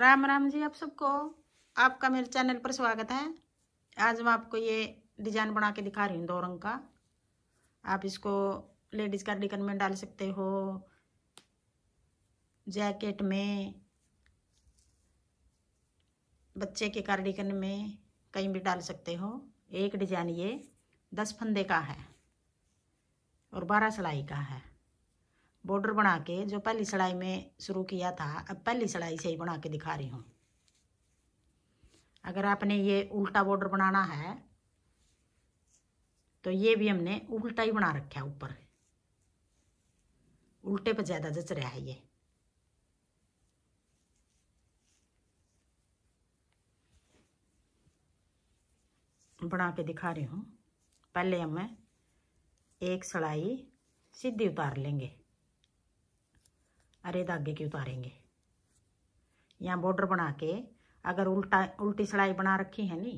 राम राम जी आप सबको आपका मेरे चैनल पर स्वागत है आज मैं आपको ये डिजाइन बना के दिखा रही हूँ दो रंग का आप इसको लेडीज़ कार्डिकन में डाल सकते हो जैकेट में बच्चे के कार्डिकन में कहीं भी डाल सकते हो एक डिजाइन ये दस फंदे का है और बारह सिलाई का है बॉर्डर बना के जो पहली सिलाई में शुरू किया था अब पहली सिलाई से ही बना के दिखा रही हूँ अगर आपने ये उल्टा बॉर्डर बनाना है तो ये भी हमने उल्टा ही बना रखा है ऊपर उल्टे पर ज़्यादा जच रहा है ये बना के दिखा रही हूँ पहले हमें एक सड़ाई सीधी उतार लेंगे हरे धागे की उतारेंगे यहाँ बॉर्डर बना के अगर उल्टा उल्टी सिलाई बना रखी है नी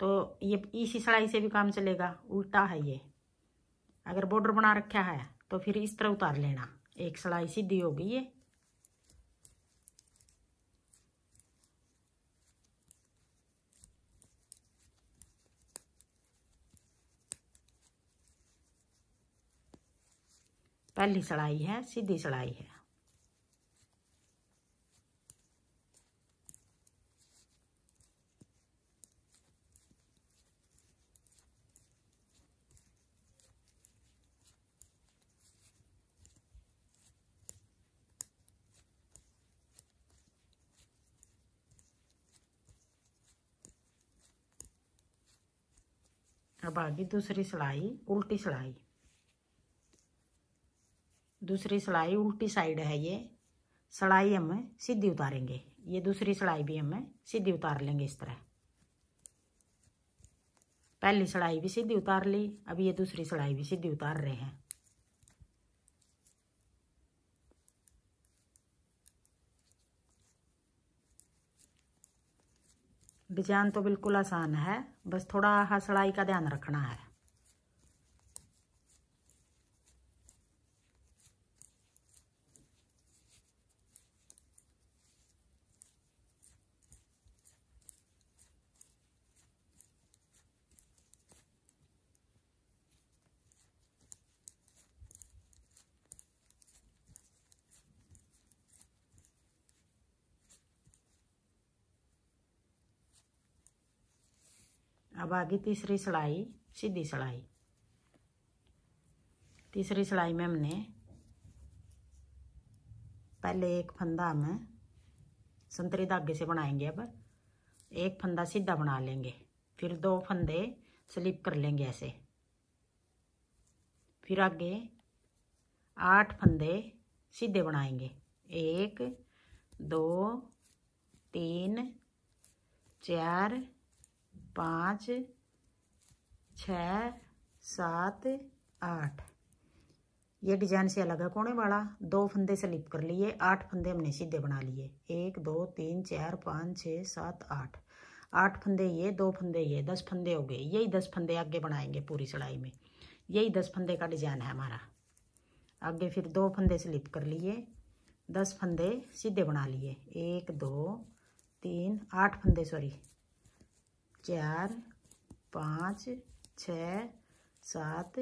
तो ये इसी सिलाई से भी काम चलेगा उल्टा है ये अगर बॉर्डर बना रखा है तो फिर इस तरह उतार लेना एक सिलाई सीधी होगी ये पहली सिलाई है सीधी सिलाई है अब आगे दूसरी सिलाई उल्टी सिलाई दूसरी सिलाई उल्टी साइड है ये सिलाई हम सीधी उतारेंगे ये दूसरी सिलाई भी हम सीधी उतार लेंगे इस तरह पहली सिलाई भी सीधी उतार ली अब ये दूसरी सिलाई भी सीधी उतार रहे हैं डिजाइन तो बिल्कुल आसान है बस थोड़ा हाँ सड़ाई का ध्यान रखना है अब आगे तीसरी सिलाई सीधी सिलाई तीसरी सिलाई में हमने पहले एक फंदा हम संतरी धागे से बनाएंगे अब एक फंदा सीधा बना लेंगे फिर दो फंदे स्लिप कर लेंगे ऐसे फिर आगे आठ फंदे सीधे बनाएंगे एक दो तीन चार पाँच छ सात आठ ये डिजाइन से अलग है कोने वाला दो फंदे स्लिप कर लिए आठ फंदे हमने सीधे बना लिए एक दो तीन चार पाँच छः सात आठ आठ फंदे ये दो फंदे ये दस फंदे हो गए यही दस फंदे आगे बनाएंगे पूरी सिलाई में यही दस फंदे का डिजाइन है हमारा आगे फिर दो फंदे स्लिप कर लिए दस फंदे सीधे बना लिए एक दो तीन आठ फंदे सॉरी चार पाँच छ सात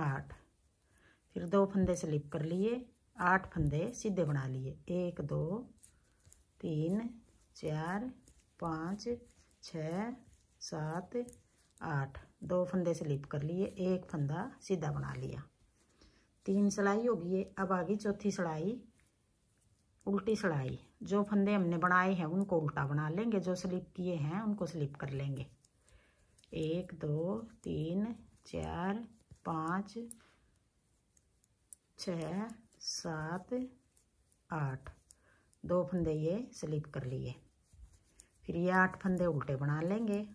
आठ फिर दो फंदे स्लिप कर लिए आठ फंदे सीधे बना लिए एक दो तीन चार पाँच छ सात आठ दो फंदे स्लिप कर लिए एक फंदा सीधा बना लिया तीन सिलाई होगी है अब आ गई चौथी सिलाई उल्टी सिलाई जो फंदे हमने बनाए हैं उनको उल्टा बना लेंगे जो स्लिप किए हैं उनको स्लिप कर लेंगे एक दो तीन चार पाँच छ सात आठ दो फंदे ये स्लिप कर लिए फिर ये आठ फंदे उल्टे बना लेंगे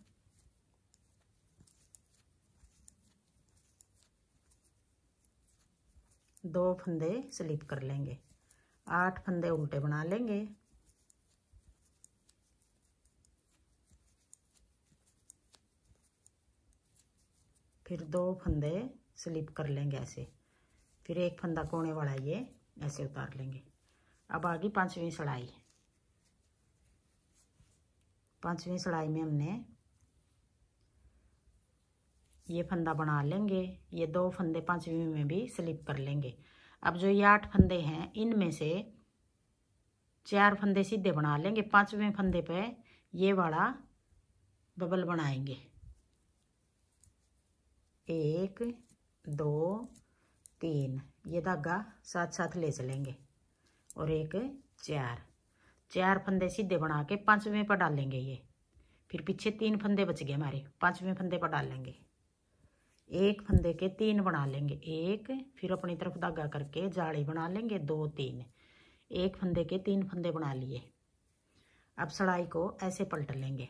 दो फंदे स्लिप कर लेंगे आठ फंदे उल्टे बना लेंगे फिर दो फंदे स्लिप कर लेंगे ऐसे फिर एक फंदा कोने वाला ये ऐसे उतार लेंगे अब आ गई पाँचवीं सड़ाई पाँचवीं सड़ाई में हमने ये फंदा बना लेंगे ये दो फंदे पाँचवीं में भी स्लिप कर लेंगे अब जो ये आठ फंदे हैं इनमें से चार फंदे सीधे बना लेंगे पाँचवें फंदे पे ये वाला बबल बनाएंगे एक दो तीन ये धागा साथ साथ ले चलेंगे और एक चार चार फंदे सीधे बना के पाँचवें पर डालेंगे ये फिर पीछे तीन फंदे बच गए हमारे पाँचवें फंदे पर डालेंगे एक फंदे के तीन बना लेंगे एक फिर अपनी तरफ धागा करके जाली बना लेंगे दो तीन एक फंदे के तीन फंदे बना लिए अब सड़ाई को ऐसे पलट लेंगे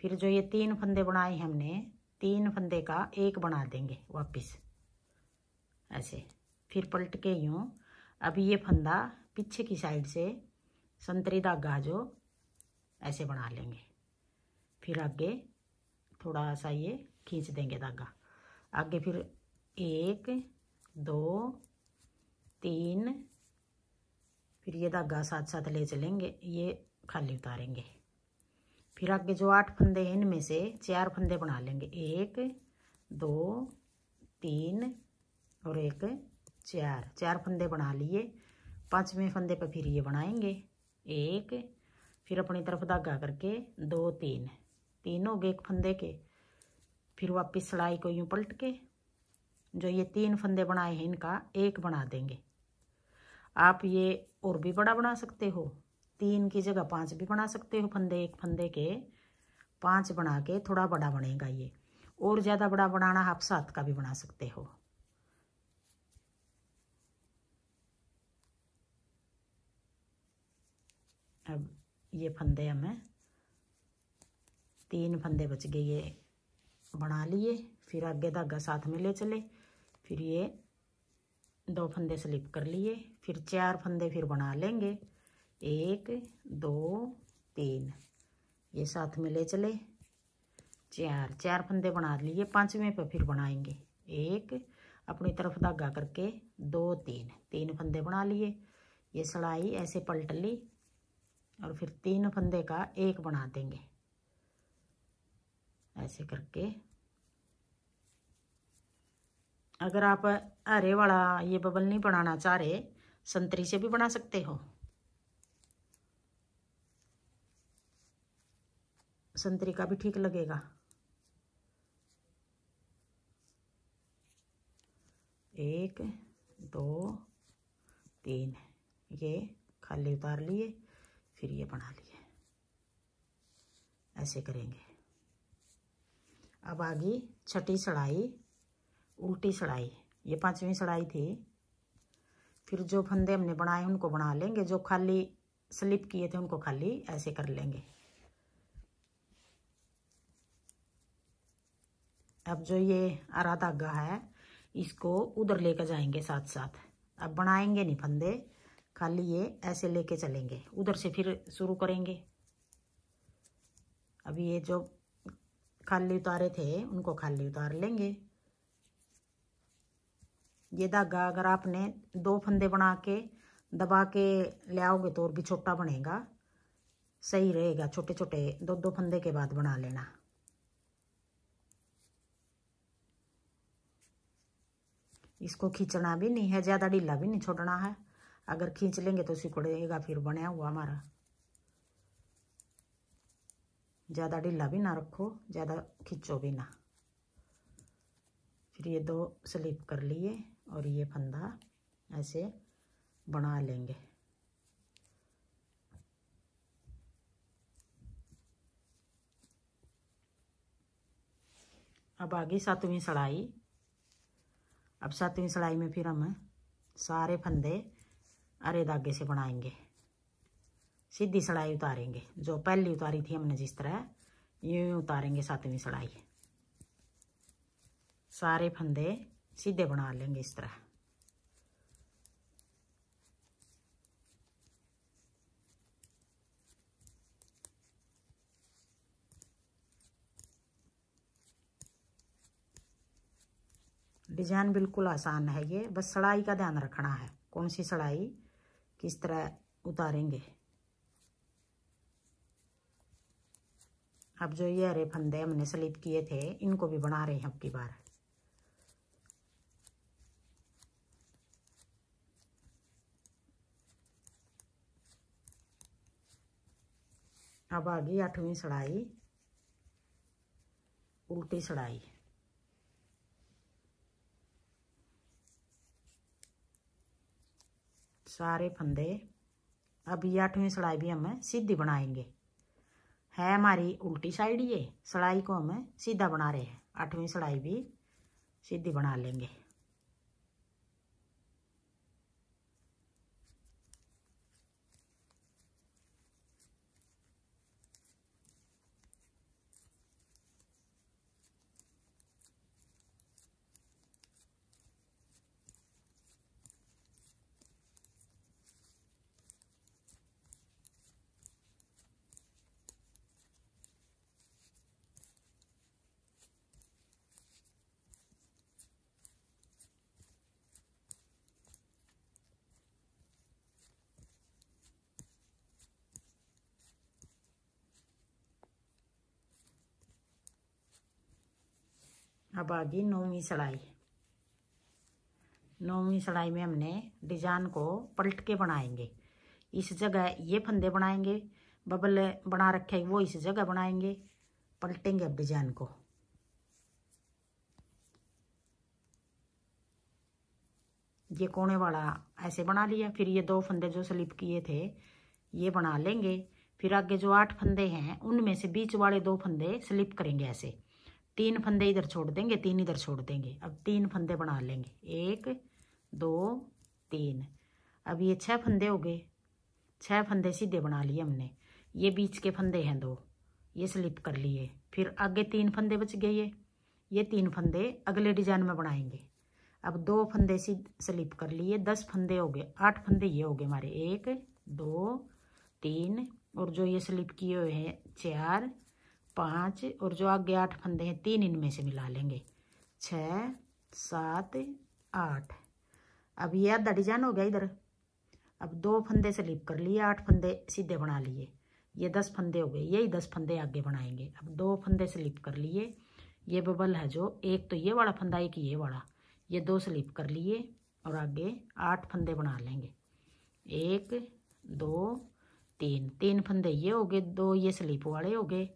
फिर जो ये तीन फंदे बनाए हमने तीन फंदे का एक बना देंगे वापस ऐसे फिर पलट के यूँ अब ये फंदा पीछे की साइड से संतरी धागा जो ऐसे बना लेंगे फिर आगे थोड़ा सा ये खींच देंगे धागा आगे फिर एक दो तीन फिर ये धागा साथ साथ ले चलेंगे ये खाली उतारेंगे फिर आगे जो आठ फंदे हैं इनमें से चार फंदे बना लेंगे एक दो तीन और एक चार चार फंदे बना लिए पाँचवें फंदे पर फिर ये बनाएंगे एक फिर अपनी तरफ धागा करके दो तीन तीन हो गए एक फंदे के फिर वापस सिलाई को यूँ पलट के जो ये तीन फंदे बनाए हैं इनका एक बना देंगे आप ये और भी बड़ा बना सकते हो तीन की जगह पाँच भी बना सकते हो फंदे एक फंदे के पाँच बना के थोड़ा बड़ा बनेगा ये और ज़्यादा बड़ा बनाना आप सात का भी बना सकते हो अब ये फंदे हमें तीन फंदे बच गए ये बना लिए फिर आगे धागा साथ में ले चले फिर ये दो फंदे स्लिप कर लिए फिर चार फंदे फिर बना लेंगे एक दो तीन ये साथ में ले चले चार चार फंदे बना लिए पाँचवें पर फिर बनाएंगे एक अपनी तरफ धागा करके दो तीन तीन फंदे बना लिए ये सिलाई ऐसे पलट ली और फिर तीन फंदे का एक बना देंगे ऐसे करके अगर आप हरे वाला ये बबल नहीं बनाना चाह रहे संतरी से भी बना सकते हो संतरे का भी ठीक लगेगा एक दो तीन ये खाली उतार लिए फिर ये बना लिए ऐसे करेंगे अब आ गई छठी सड़ाई उल्टी सड़ाई ये पांचवी सड़ाई थी फिर जो फंदे हमने बनाए उनको बना लेंगे जो खाली स्लिप किए थे उनको खाली ऐसे कर लेंगे अब जो ये आरा धागा है इसको उधर लेकर जाएंगे साथ साथ अब बनाएंगे नहीं फंदे खाली ये ऐसे लेके चलेंगे उधर से फिर शुरू करेंगे अब ये जो खाली उतारे थे उनको खाली उतार लेंगे ये धागा अगर आपने दो फंदे बना के दबा के ले आओगे तो और भी छोटा बनेगा सही रहेगा छोटे छोटे दो दो फंदे के बाद बना लेना इसको खींचना भी नहीं है ज़्यादा ढीला भी नहीं छोड़ना है अगर खींच लेंगे तो सिकुड़ेगा फिर बनया हुआ हमारा ज़्यादा ढीला भी ना रखो ज़्यादा खींचो भी ना फिर ये दो स्लिप कर लिए और ये फंदा ऐसे बना लेंगे अब आगे सातवीं सड़ाई अब सातवीं सिलाई में फिर हम सारे फंदे अरे धागे से बनाएंगे सीधी सिलाई उतारेंगे जो पहली उतारी थी हमने जिस तरह यूं उतारेंगे सातवीं सिलाई सारे फंदे सीधे बना लेंगे इस तरह डिजाइन बिल्कुल आसान है ये बस सड़ाई का ध्यान रखना है कौन सी सड़ाई किस तरह उतारेंगे अब जो ये अरे फंदे हमने स्लिप किए थे इनको भी बना रहे हैं अब की बार अब आ गई आठवीं सड़ाई उल्टी सड़ाई सारे फंदे अब ये आठवीं सिलाई भी हम सीधी बनाएंगे है हमारी उल्टी साइड ये सिलाई को हम सीधा बना रहे हैं आठवीं सिलाई भी सीधी बना लेंगे अब आ गई नौवीं सड़ाई नौवीं सड़ाई में हमने डिजाइन को पलट के बनाएंगे इस जगह ये फंदे बनाएंगे बबल बना रखे वो इस जगह बनाएंगे पलटेंगे अब डिजाइन को ये कोने वाला ऐसे बना लिया फिर ये दो फंदे जो स्लिप किए थे ये बना लेंगे फिर आगे जो आठ फंदे हैं उनमें से बीच वाले दो फंदे स्लिप करेंगे ऐसे तीन फंदे इधर छोड़ देंगे तीन इधर छोड़ देंगे अब तीन फंदे बना लेंगे एक दो तीन अब ये छह फंदे हो गए छह फंदे सीधे बना लिए हमने ये बीच के फंदे हैं दो ये स्लिप कर लिए फिर आगे तीन फंदे बच गए ये ये तीन फंदे अगले डिजाइन में बनाएंगे अब दो फंदे सी स्लिप कर लिए दस फंदे हो गए आठ फंदे ये हो गए हमारे एक दो तीन और जो ये स्लिप किए हुए हैं चार पाँच और जो आगे आठ फंदे हैं तीन इनमें से मिला लेंगे छ सात आठ अब ये आधा डिजाइन हो गया इधर अब दो फंदे से कर लिए आठ फंदे सीधे बना लिए ये दस फंदे हो गए यही दस फंदे आगे बनाएंगे अब दो फंदे से कर लिए ये बबल है जो एक तो ये वाला फंदा एक ये वाला ये दो से कर लिए और आगे आठ फंदे बना लेंगे एक दो तीन तीन फंदे ये हो गए दो ये स्लिप वाले हो गए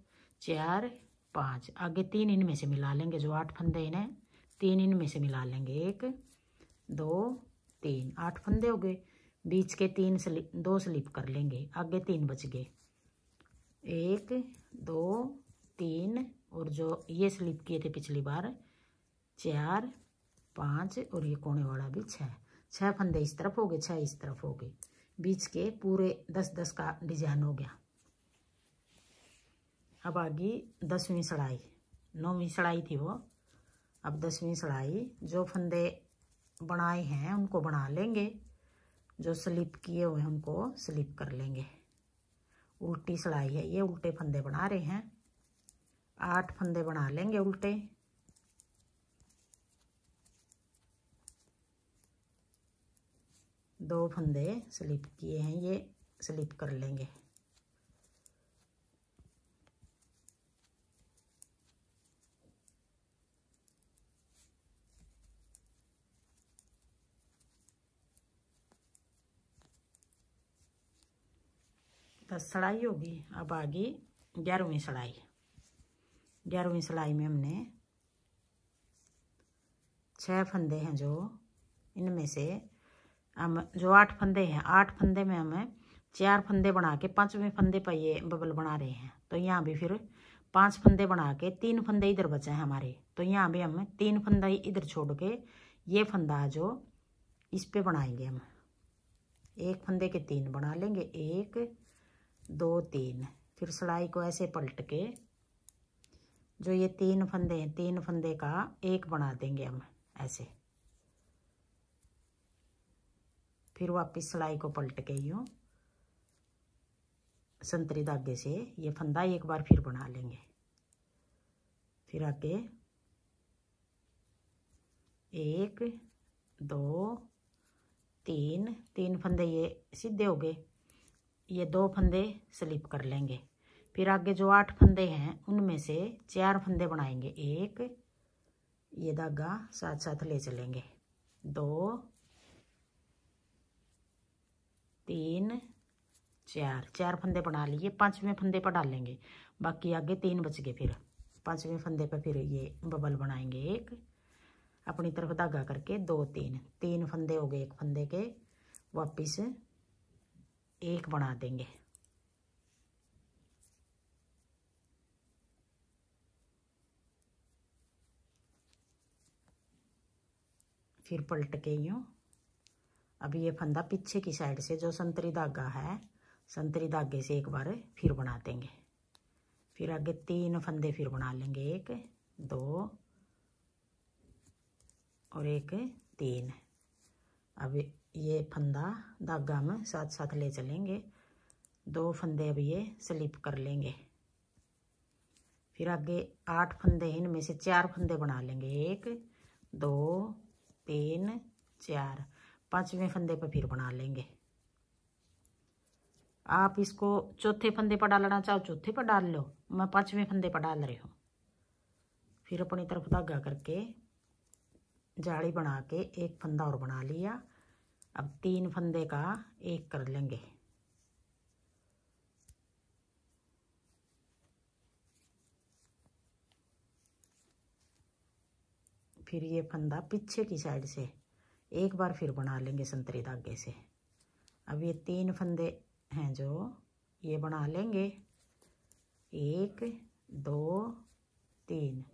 चार पाँच आगे तीन इनमें से मिला लेंगे जो आठ फंदे इन्हें तीन इनमें से मिला लेंगे एक दो तीन आठ फंदे हो गए बीच के तीन स्लिप दो स्लिप कर लेंगे आगे तीन बच गए एक दो तीन और जो ये स्लिप किए थे पिछली बार चार पाँच और ये कोने वाला भी छः छः फंदे इस तरफ हो गए छः इस तरफ हो गए बीच के पूरे दस दस का डिजाइन हो गया अब आ गई दसवीं सड़ाई नौवीं सड़ाई थी वो अब दसवीं सड़ाई जो फंदे बनाए हैं उनको बना लेंगे जो स्लिप किए हुए हैं उनको स्लिप कर लेंगे उल्टी सड़ाई है ये उल्टे फंदे बना रहे हैं आठ फंदे बना लेंगे उल्टे दो फंदे स्लिप किए हैं ये स्लिप कर लेंगे तो सड़ाई होगी अब आ गई ग्यारहवीं सड़ाई ग्यारहवीं सड़ाई में हमने छः फंदे हैं जो इनमें से हम जो आठ फंदे हैं आठ फंदे में हमें चार फंदे बना के पाँचवें फंदे पर ये बबल बना रहे हैं तो यहाँ भी फिर पांच फंदे बना के तीन फंदे इधर बचे हैं हमारे तो यहाँ भी हम तीन फंदा इधर छोड़ के ये फंदा जो इस पे बनाएंगे हम एक फंदे के तीन बना लेंगे एक दो तीन फिर सिलाई को ऐसे पलट के जो ये तीन फंदे हैं तीन फंदे का एक बना देंगे हम ऐसे फिर वापस सिलाई को पलट के यूँ संतरी धागे से ये फंदा एक बार फिर बना लेंगे फिर आगे एक दो तीन तीन फंदे ये सीधे हो गए ये दो फंदे स्लिप कर लेंगे फिर आगे जो आठ फंदे हैं उनमें से चार फंदे बनाएंगे एक ये धागा साथ साथ ले चलेंगे दो तीन चार चार फंदे बना लिए पांचवें फंदे पर डालेंगे बाकी आगे तीन बच गए फिर पांचवें फंदे पर फिर ये बबल बनाएंगे एक अपनी तरफ धागा करके दो तीन तीन फंदे हो गए एक फंदे के वापिस एक बना देंगे फिर पलट के यूँ अब ये फंदा पीछे की साइड से जो संतरी धागा है संतरी धागे से एक बार फिर बना देंगे फिर आगे तीन फंदे फिर बना लेंगे एक दो और एक तीन अब ये फंदा धागा में साथ साथ ले चलेंगे दो फंदे अब ये स्लिप कर लेंगे फिर आगे आठ फंदे इनमें से चार फंदे बना लेंगे एक दो तीन चार पांचवें फंदे पर फिर बना लेंगे आप इसको चौथे फंदे पर डालना चाहो चौथे पर डाल लो मैं पांचवें फंदे पर डाल रही हूँ फिर अपनी तरफ धागा करके जाली बना के एक फंदा और बना लिया अब तीन फंदे का एक कर लेंगे फिर ये फंदा पीछे की साइड से एक बार फिर बना लेंगे संतरे धागे से अब ये तीन फंदे हैं जो ये बना लेंगे एक दो तीन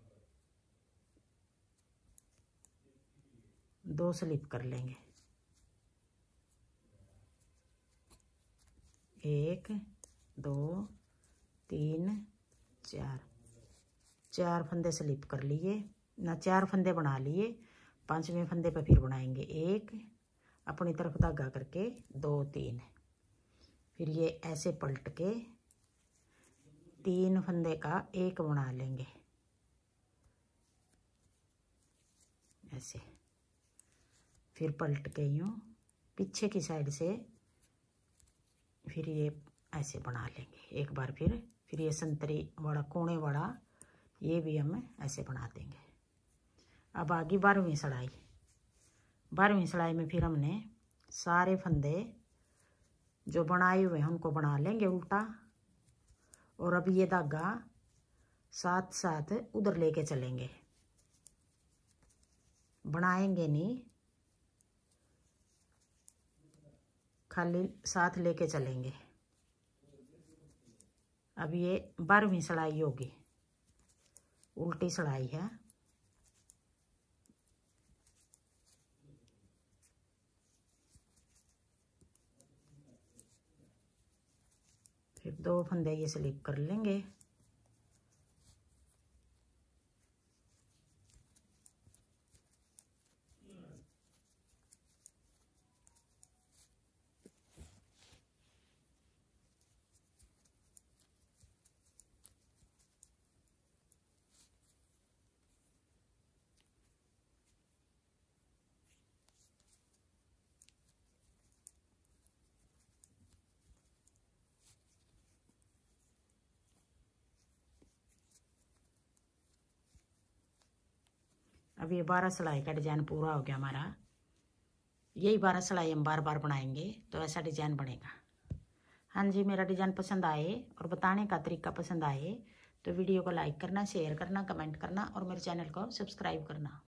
दो स्लिप कर लेंगे एक दो तीन चार चार फंदे स्लिप कर लिए ना चार फंदे बना लिए पाँचवें फंदे पर फिर बनाएंगे एक अपनी तरफ धागा करके दो तीन फिर ये ऐसे पलट के तीन फंदे का एक बना लेंगे ऐसे फिर पलट के यूँ पीछे की साइड से फिर ये ऐसे बना लेंगे एक बार फिर फिर ये संतरी वड़ा कोणे वड़ा ये भी हम ऐसे बना देंगे अब आगे बारहवीं सड़ाई बारहवीं सड़ाई में फिर हमने सारे फंदे जो बनाए हुए हैं उनको बना लेंगे उल्टा और अब ये धागा साथ साथ उधर लेके चलेंगे बनाएंगे नहीं खाली साथ लेके चलेंगे अब ये बारहवीं सड़ाई होगी उल्टी सड़ाई है फिर दो फंदे ये स्लिप कर लेंगे अब ये बारह सिलाई का डिजाइन पूरा हो गया हमारा यही बारह सिलाई हम बार बार बनाएंगे तो ऐसा डिजाइन बनेगा हाँ जी मेरा डिजाइन पसंद आए और बताने का तरीका पसंद आए तो वीडियो को लाइक करना शेयर करना कमेंट करना और मेरे चैनल को सब्सक्राइब करना